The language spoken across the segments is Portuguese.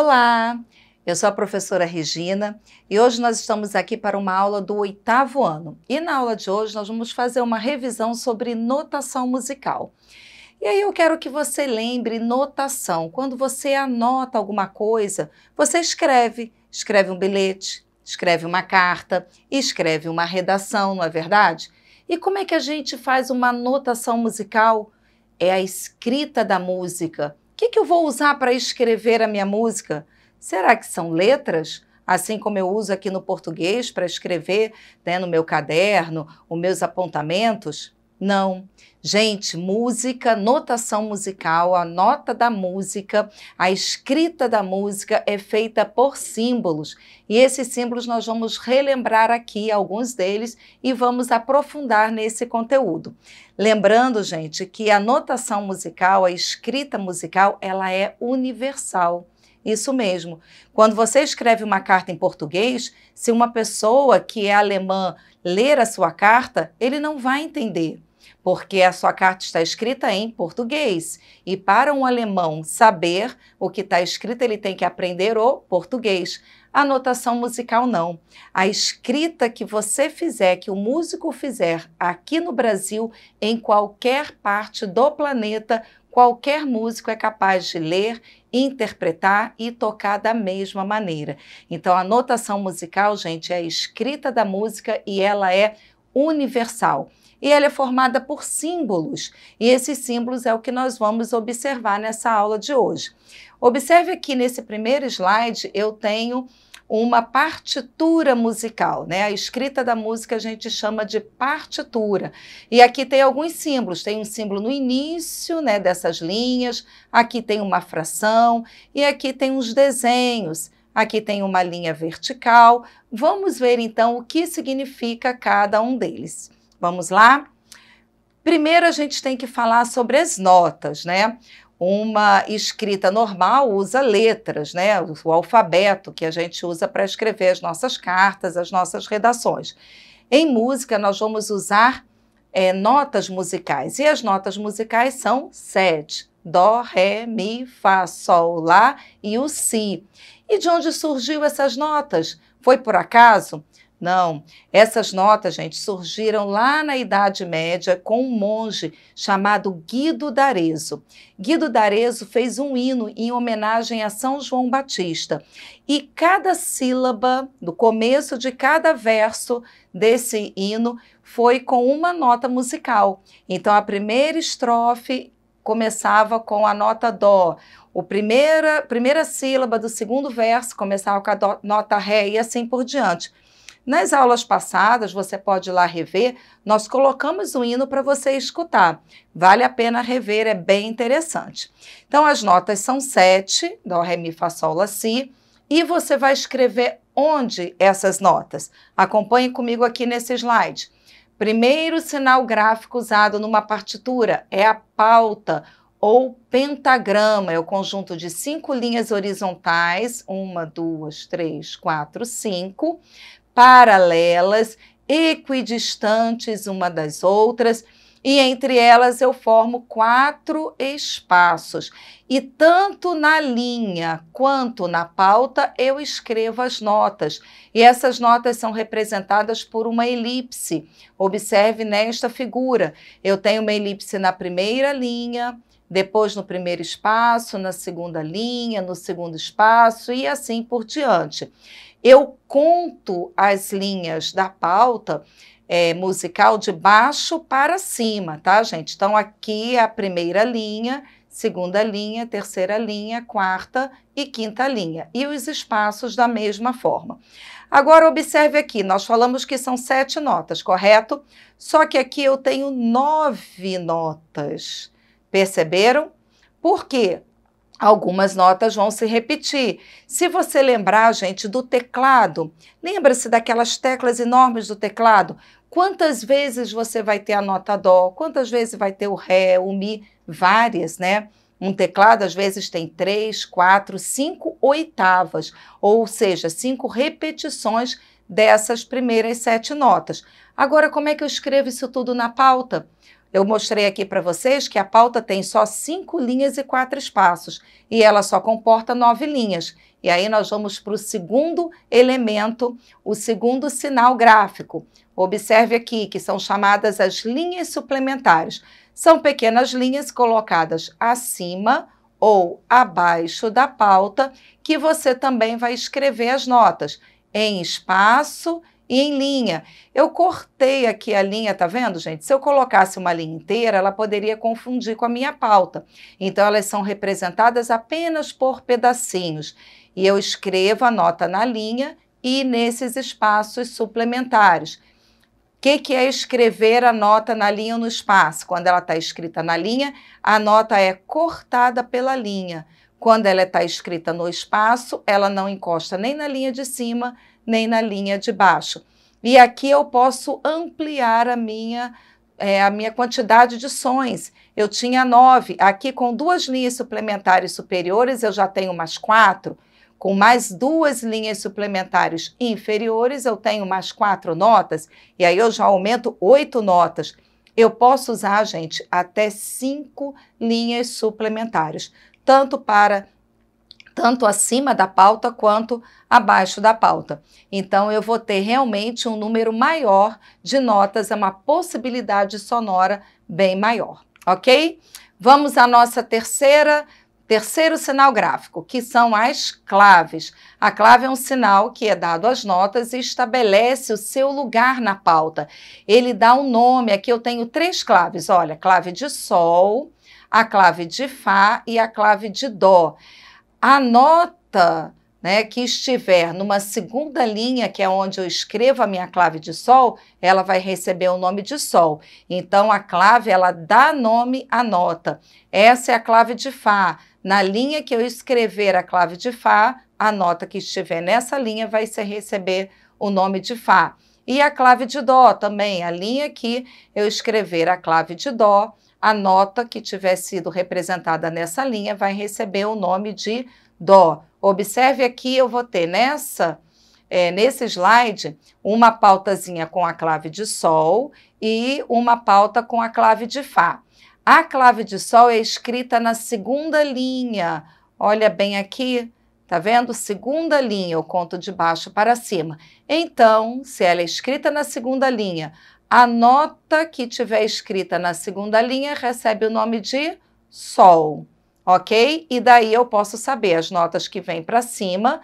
Olá, eu sou a professora Regina e hoje nós estamos aqui para uma aula do oitavo ano. E na aula de hoje nós vamos fazer uma revisão sobre notação musical. E aí eu quero que você lembre notação. Quando você anota alguma coisa, você escreve, escreve um bilhete, escreve uma carta, escreve uma redação, não é verdade? E como é que a gente faz uma notação musical? É a escrita da música, que, que eu vou usar para escrever a minha música? Será que são letras? Assim como eu uso aqui no português para escrever né, no meu caderno os meus apontamentos? Não. Gente, música, notação musical, a nota da música, a escrita da música é feita por símbolos. E esses símbolos nós vamos relembrar aqui alguns deles e vamos aprofundar nesse conteúdo. Lembrando, gente, que a notação musical, a escrita musical, ela é universal. Isso mesmo. Quando você escreve uma carta em português, se uma pessoa que é alemã ler a sua carta, ele não vai entender porque a sua carta está escrita em português. E para um alemão saber o que está escrito, ele tem que aprender o português. A notação musical não. A escrita que você fizer, que o músico fizer aqui no Brasil, em qualquer parte do planeta, qualquer músico é capaz de ler, interpretar e tocar da mesma maneira. Então, a notação musical, gente, é a escrita da música e ela é universal e ela é formada por símbolos, e esses símbolos é o que nós vamos observar nessa aula de hoje. Observe aqui nesse primeiro slide, eu tenho uma partitura musical, né? A escrita da música a gente chama de partitura. E aqui tem alguns símbolos, tem um símbolo no início, né, dessas linhas, aqui tem uma fração e aqui tem uns desenhos. Aqui tem uma linha vertical. Vamos ver então o que significa cada um deles. Vamos lá? Primeiro a gente tem que falar sobre as notas, né? Uma escrita normal usa letras, né? O alfabeto que a gente usa para escrever as nossas cartas, as nossas redações. Em música, nós vamos usar é, notas musicais. E as notas musicais são sete: Dó, Ré, Mi, Fá, Sol, Lá e o Si. E de onde surgiu essas notas? Foi por acaso? Não, essas notas, gente, surgiram lá na Idade Média com um monge chamado Guido d'Arezzo. Guido d'Arezzo fez um hino em homenagem a São João Batista e cada sílaba, do começo de cada verso desse hino, foi com uma nota musical. Então, a primeira estrofe começava com a nota Dó, a primeira, primeira sílaba do segundo verso começava com a nota Ré e assim por diante. Nas aulas passadas, você pode ir lá rever, nós colocamos um hino para você escutar. Vale a pena rever, é bem interessante. Então, as notas são sete, dó, ré, mi, fá, sol, lá, si, e você vai escrever onde essas notas. Acompanhe comigo aqui nesse slide. Primeiro sinal gráfico usado numa partitura é a pauta ou pentagrama, é o conjunto de cinco linhas horizontais, uma, duas, três, quatro, cinco, paralelas, equidistantes uma das outras, e entre elas eu formo quatro espaços. E tanto na linha quanto na pauta eu escrevo as notas. E essas notas são representadas por uma elipse. Observe nesta figura. Eu tenho uma elipse na primeira linha, depois no primeiro espaço, na segunda linha, no segundo espaço e assim por diante. Eu conto as linhas da pauta é, musical de baixo para cima, tá, gente? Então, aqui é a primeira linha, segunda linha, terceira linha, quarta e quinta linha. E os espaços da mesma forma. Agora, observe aqui, nós falamos que são sete notas, correto? Só que aqui eu tenho nove notas. Perceberam? Porque algumas notas vão se repetir. Se você lembrar, gente, do teclado, lembra-se daquelas teclas enormes do teclado? Quantas vezes você vai ter a nota dó? Quantas vezes vai ter o ré, o mi? Várias, né? Um teclado às vezes tem três, quatro, cinco oitavas, ou seja, cinco repetições dessas primeiras sete notas. Agora, como é que eu escrevo isso tudo na pauta? Eu mostrei aqui para vocês que a pauta tem só cinco linhas e quatro espaços e ela só comporta nove linhas. E aí nós vamos para o segundo elemento, o segundo sinal gráfico. Observe aqui que são chamadas as linhas suplementares. São pequenas linhas colocadas acima ou abaixo da pauta que você também vai escrever as notas em espaço e em linha. Eu cortei aqui a linha, tá vendo, gente? Se eu colocasse uma linha inteira, ela poderia confundir com a minha pauta. Então, elas são representadas apenas por pedacinhos. E eu escrevo a nota na linha e nesses espaços suplementares. O que, que, é escrever a nota na linha ou no espaço? Quando ela está escrita na linha, a nota é cortada pela linha. Quando ela está escrita no espaço, ela não encosta nem na linha de cima, nem na linha de baixo. E aqui eu posso ampliar a minha, é, a minha quantidade de sons. Eu tinha nove. Aqui, com duas linhas suplementares superiores, eu já tenho mais quatro. Com mais duas linhas suplementares inferiores, eu tenho mais quatro notas. E aí eu já aumento oito notas. Eu posso usar, gente, até cinco linhas suplementares, tanto para tanto acima da pauta quanto abaixo da pauta. Então, eu vou ter realmente um número maior de notas, é uma possibilidade sonora bem maior, ok? Vamos à nossa terceira Terceiro sinal gráfico, que são as claves. A clave é um sinal que é dado às notas e estabelece o seu lugar na pauta. Ele dá um nome. Aqui eu tenho três claves: olha, clave de Sol, a clave de Fá e a clave de Dó. A nota né, que estiver numa segunda linha, que é onde eu escrevo a minha clave de sol, ela vai receber o nome de sol. Então a clave ela dá nome à nota. Essa é a clave de fá. Na linha que eu escrever a clave de fá, a nota que estiver nessa linha vai ser receber o nome de fá. E a clave de dó também, a linha que eu escrever a clave de dó, a nota que tiver sido representada nessa linha vai receber o nome de dó. Observe aqui, eu vou ter nessa, é, nesse slide, uma pautazinha com a clave de sol e uma pauta com a clave de fá. A clave de sol é escrita na segunda linha. Olha bem aqui, tá vendo? Segunda linha, eu conto de baixo para cima. Então, se ela é escrita na segunda linha, a nota que tiver escrita na segunda linha recebe o nome de sol, ok? E daí eu posso saber as notas que vêm para cima,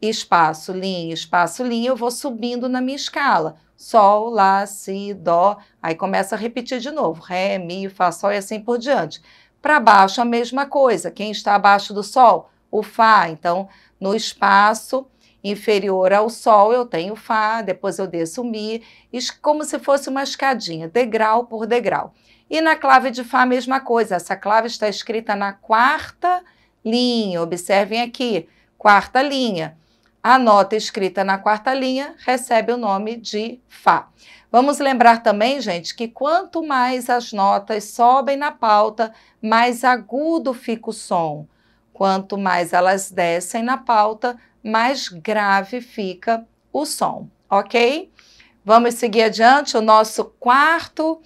espaço, linha, espaço, linha, eu vou subindo na minha escala. Sol, Lá, Si, Dó. Aí começa a repetir de novo. Ré, Mi, Fá, Sol e assim por diante. Para baixo, a mesma coisa. Quem está abaixo do Sol? O Fá. Então, no espaço, inferior ao Sol, eu tenho Fá, depois eu desço Mi, como se fosse uma escadinha, degrau por degrau. E na clave de Fá, a mesma coisa. Essa clave está escrita na quarta linha. Observem aqui, quarta linha. A nota escrita na quarta linha recebe o nome de Fá. Vamos lembrar também, gente, que quanto mais as notas sobem na pauta, mais agudo fica o som. Quanto mais elas descem na pauta, mais grave fica o som, ok? Vamos seguir adiante o nosso quarto,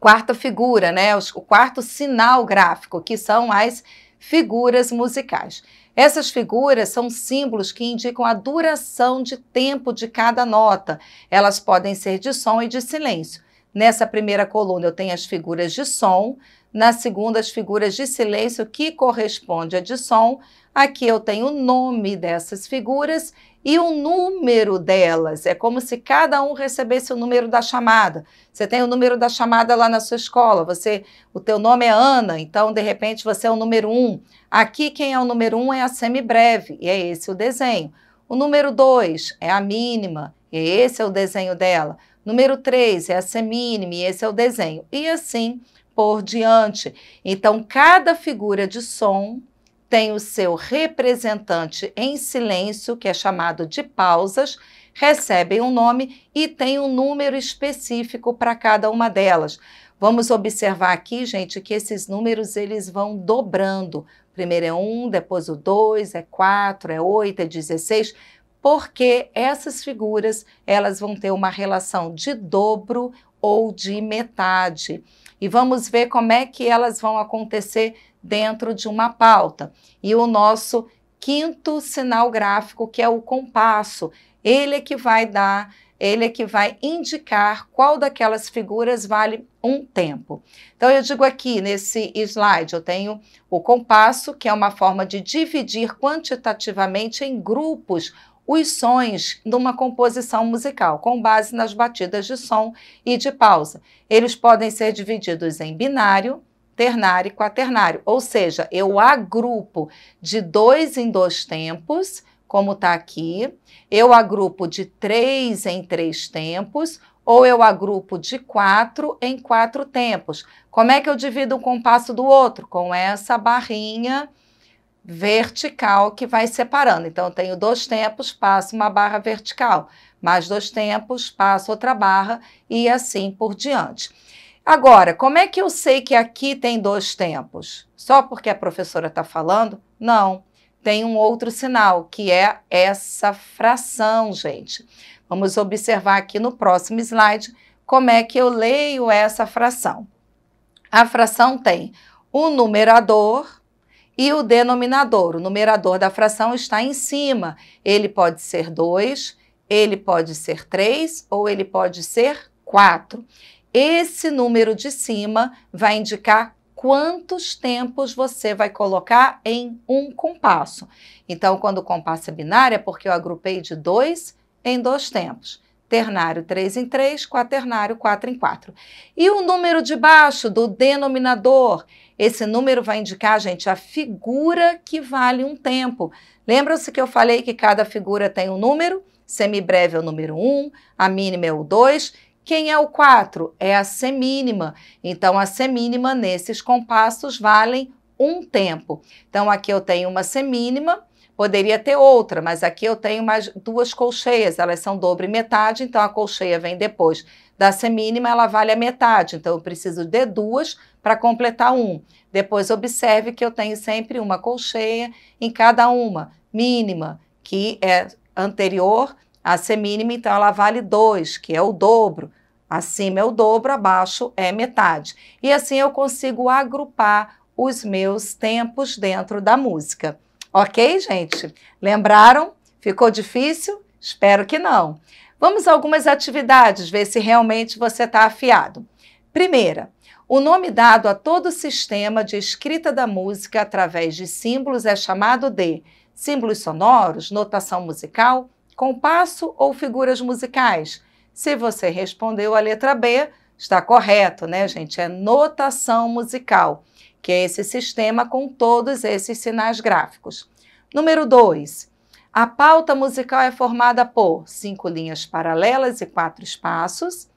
quarta figura, né? O quarto sinal gráfico, que são as figuras musicais. Essas figuras são símbolos que indicam a duração de tempo de cada nota. Elas podem ser de som e de silêncio. Nessa primeira coluna eu tenho as figuras de som, na segunda, as figuras de silêncio, que corresponde a de som. Aqui eu tenho o nome dessas figuras e o número delas. É como se cada um recebesse o número da chamada. Você tem o número da chamada lá na sua escola. Você, o teu nome é Ana, então de repente você é o número um. Aqui quem é o número um é a semibreve e é esse o desenho. O número 2 é a mínima, e esse é o desenho dela. Número 3 é a semínima, e esse é o desenho. E assim por diante. Então, cada figura de som tem o seu representante em silêncio, que é chamado de pausas, recebem um nome e tem um número específico para cada uma delas. Vamos observar aqui, gente, que esses números eles vão dobrando. Primeiro é 1, um, depois o 2, é 4, é 8, é 16, porque essas figuras elas vão ter uma relação de dobro ou de metade e vamos ver como é que elas vão acontecer dentro de uma pauta. E o nosso quinto sinal gráfico, que é o compasso, ele é que vai dar, ele é que vai indicar qual daquelas figuras vale um tempo. Então eu digo aqui nesse slide, eu tenho o compasso, que é uma forma de dividir quantitativamente em grupos os sons numa composição musical, com base nas batidas de som e de pausa. Eles podem ser divididos em binário, ternário e quaternário, ou seja, eu agrupo de dois em dois tempos, como está aqui, eu agrupo de três em três tempos, ou eu agrupo de quatro em quatro tempos. Como é que eu divido um compasso do outro? Com essa barrinha vertical que vai separando. Então, eu tenho dois tempos, passo uma barra vertical, mais dois tempos, passo outra barra e assim por diante. Agora, como é que eu sei que aqui tem dois tempos? Só porque a professora está falando? Não. Tem um outro sinal, que é essa fração, gente. Vamos observar aqui no próximo slide como é que eu leio essa fração. A fração tem o numerador, e o denominador, o numerador da fração está em cima. Ele pode ser 2, ele pode ser 3 ou ele pode ser 4. Esse número de cima vai indicar quantos tempos você vai colocar em um compasso. Então, quando o compasso é binário, é porque eu agrupei de dois em dois tempos ternário 3 em 3, quaternário 4 em 4. E o número de baixo do denominador? Esse número vai indicar, gente, a figura que vale um tempo. Lembram-se que eu falei que cada figura tem um número? Semibreve é o número 1, a mínima é o 2. Quem é o 4? É a semínima. Então, a semínima nesses compassos valem um tempo. Então, aqui eu tenho uma semínima Poderia ter outra, mas aqui eu tenho mais duas colcheias, elas são dobro e metade, então a colcheia vem depois da semínima, ela vale a metade, então eu preciso de duas para completar um. Depois observe que eu tenho sempre uma colcheia em cada uma, mínima, que é anterior à semínima, então ela vale dois, que é o dobro. Acima é o dobro, abaixo é metade. E assim eu consigo agrupar os meus tempos dentro da música. Ok, gente? Lembraram? Ficou difícil? Espero que não. Vamos a algumas atividades, ver se realmente você está afiado. Primeira, o nome dado a todo sistema de escrita da música através de símbolos é chamado de símbolos sonoros, notação musical, compasso ou figuras musicais. Se você respondeu a letra B, está correto, né, gente? É notação musical que é esse sistema com todos esses sinais gráficos. Número 2. A pauta musical é formada por cinco linhas paralelas e quatro espaços,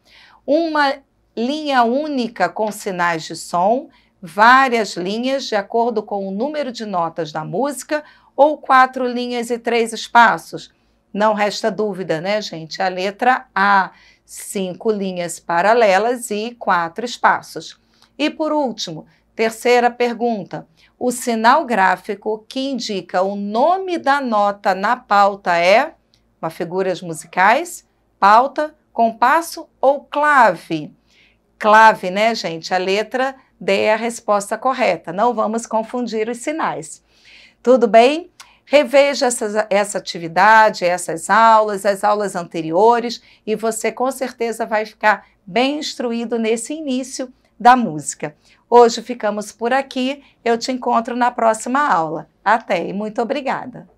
uma linha única com sinais de som, várias linhas de acordo com o número de notas da música ou quatro linhas e três espaços. Não resta dúvida, né, gente? A letra A, cinco linhas paralelas e quatro espaços. E por último, Terceira pergunta: o sinal gráfico que indica o nome da nota na pauta é uma figuras musicais, pauta, compasso ou clave? Clave, né, gente? A letra D é a resposta correta. Não vamos confundir os sinais. Tudo bem? Reveja essas, essa atividade, essas aulas, as aulas anteriores e você com certeza vai ficar bem instruído nesse início da música. Hoje ficamos por aqui, eu te encontro na próxima aula. Até e muito obrigada!